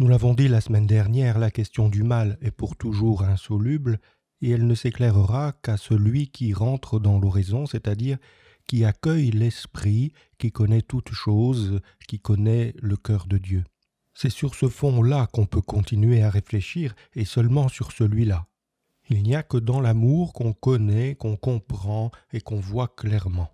Nous l'avons dit la semaine dernière, la question du mal est pour toujours insoluble et elle ne s'éclairera qu'à celui qui rentre dans l'horizon, c'est-à-dire qui accueille l'Esprit, qui connaît toutes choses, qui connaît le cœur de Dieu. C'est sur ce fond-là qu'on peut continuer à réfléchir, et seulement sur celui-là. Il n'y a que dans l'amour qu'on connaît, qu'on comprend et qu'on voit clairement.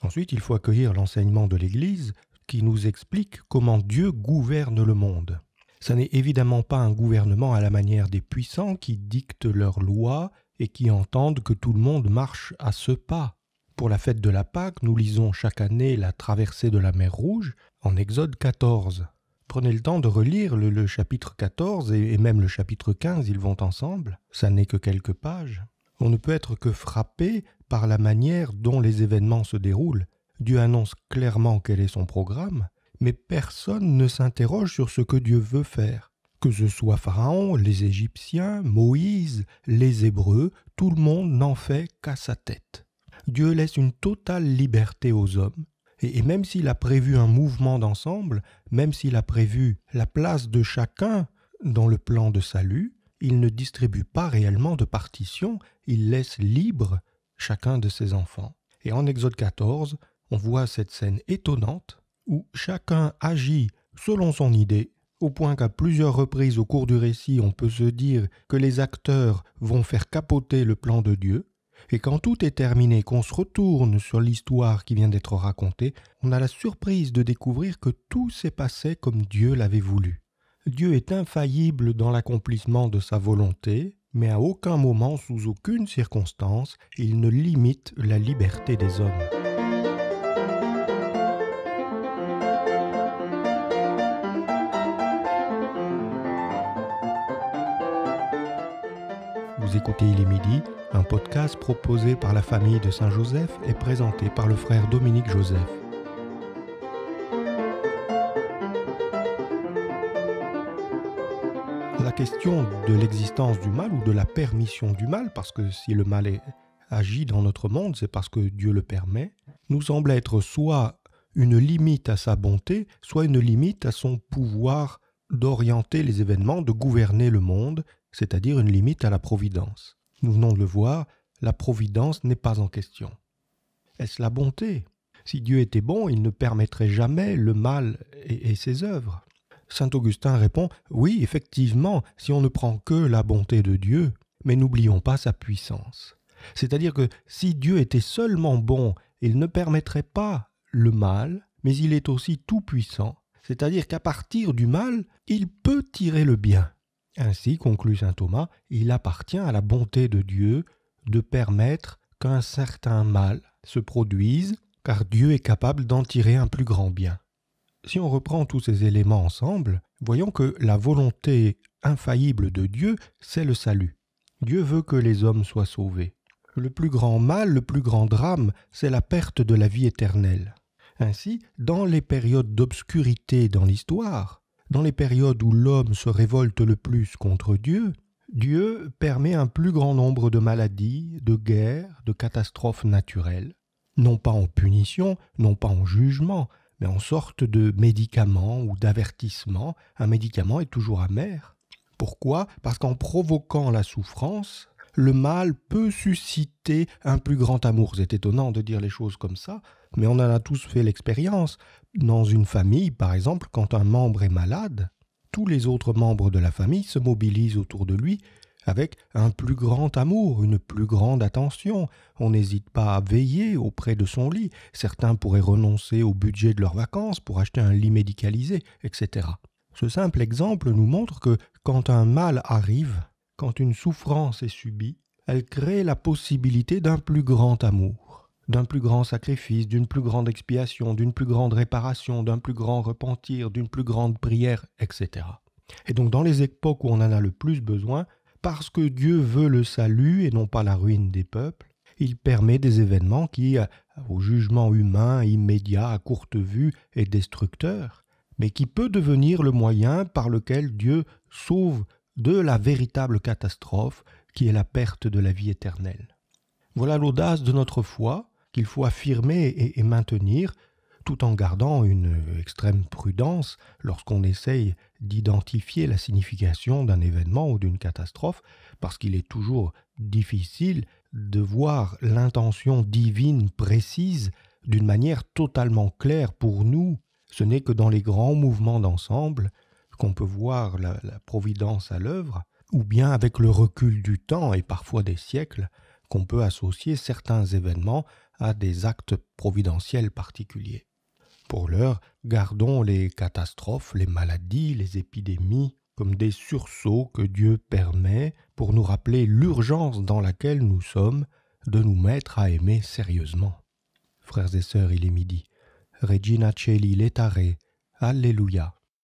Ensuite, il faut accueillir l'enseignement de l'Église qui nous explique comment Dieu gouverne le monde. Ça n'est évidemment pas un gouvernement à la manière des puissants qui dictent leurs lois et qui entendent que tout le monde marche à ce pas. Pour la fête de la Pâque, nous lisons chaque année la traversée de la mer Rouge en Exode 14. Prenez le temps de relire le, chapitre 14 et même le chapitre 15, ils vont ensemble. Ça n'est que quelques pages. On ne peut être que frappé par la manière dont les événements se déroulent. Dieu annonce clairement quel est son programme, mais personne ne s'interroge sur ce que Dieu veut faire. Que ce soit Pharaon, les Égyptiens, Moïse, les Hébreux, tout le monde n'en fait qu'à sa tête. Dieu laisse une totale liberté aux hommes, et, même s'il a prévu un mouvement d'ensemble, même s'il a prévu la place de chacun dans le plan de salut, il ne distribue pas réellement de partition, il laisse libre chacun de ses enfants. Et en Exode 14, on voit cette scène étonnante où chacun agit selon son idée, au point qu'à plusieurs reprises au cours du récit on peut se dire que les acteurs vont faire capoter le plan de Dieu, et quand tout est terminé, qu'on se retourne sur l'histoire qui vient d'être racontée, on a la surprise de découvrir que tout s'est passé comme Dieu l'avait voulu. Dieu est infaillible dans l'accomplissement de sa volonté, mais à aucun moment, sous aucune circonstance, il ne limite la liberté des hommes. Vous écoutez Il est midi, un podcast proposé par la famille de Saint-Joseph et présenté par le frère Dominique Joseph. La question de l'existence du mal ou de la permission du mal, parce que si le mal agit dans notre monde, c'est parce que Dieu le permet, nous semble être soit une limite à sa bonté, soit une limite à son pouvoir d'orienter les événements, de gouverner le monde c'est-à-dire une limite à la providence. Nous venons de le voir, la providence n'est pas en question. Est-ce la bonté Si Dieu était bon, il ne permettrait jamais le mal et, ses œuvres. Saint Augustin répond Oui, effectivement, si on ne prend que la bonté de Dieu, mais n'oublions pas sa puissance. C'est-à-dire que si Dieu était seulement bon, il ne permettrait pas le mal, mais il est aussi tout-puissant, c'est-à-dire qu'à partir du mal, il peut tirer le bien. Ainsi, conclut saint Thomas, il appartient à la bonté de Dieu de permettre qu'un certain mal se produise, car Dieu est capable d'en tirer un plus grand bien. Si on reprend tous ces éléments ensemble, voyons que la volonté infaillible de Dieu, c'est le salut. Dieu veut que les hommes soient sauvés. Le plus grand mal, le plus grand drame, c'est la perte de la vie éternelle. Ainsi, dans les périodes d'obscurité dans l'histoire, dans les périodes où l'homme se révolte le plus contre Dieu, Dieu permet un plus grand nombre de maladies, de guerres, de catastrophes naturelles, non pas en punition, non pas en jugement, mais en sorte de médicament ou d'avertissement. Un médicament est toujours amer. Pourquoi Parce qu'en provoquant la souffrance, le mal peut susciter un plus grand amour. C'est étonnant de dire les choses comme ça, mais on en a tous fait l'expérience. Dans une famille, par exemple, quand un membre est malade, tous les autres membres de la famille se mobilisent autour de lui avec un plus grand amour, une plus grande attention. On n'hésite pas à veiller auprès de son lit. Certains pourraient renoncer au budget de leurs vacances pour acheter un lit médicalisé, etc. Ce simple exemple nous montre que quand un mal arrive, quand une souffrance est subie, elle crée la possibilité d'un plus grand amour d'un plus grand sacrifice, d'une plus grande expiation, d'une plus grande réparation, d'un plus grand repentir, d'une plus grande prière, etc. Et donc dans les époques où on en a le plus besoin, parce que Dieu veut le salut et non pas la ruine des peuples, il permet des événements qui, euh, au jugement humain immédiat, à courte vue, est destructeur, mais qui peut devenir le moyen par lequel Dieu sauve de la véritable catastrophe qui est la perte de la vie éternelle. Voilà l'audace de notre foi, qu'il faut affirmer et, maintenir, tout en gardant une extrême prudence lorsqu'on essaye d'identifier la signification d'un événement ou d'une catastrophe, parce qu'il est toujours difficile de voir l'intention divine précise d'une manière totalement claire pour nous. Ce n'est que dans les grands mouvements d'ensemble qu'on peut voir la providence à l'œuvre, ou bien avec le recul du temps et parfois des siècles, qu'on peut associer certains événements à des actes providentiels particuliers. Pour l'heure, gardons les catastrophes, les maladies, les épidémies comme des sursauts que Dieu permet pour nous rappeler l'urgence dans laquelle nous sommes de nous mettre à aimer sérieusement. Frères et sœurs, il est midi. Regina Celi letare. Alléluia.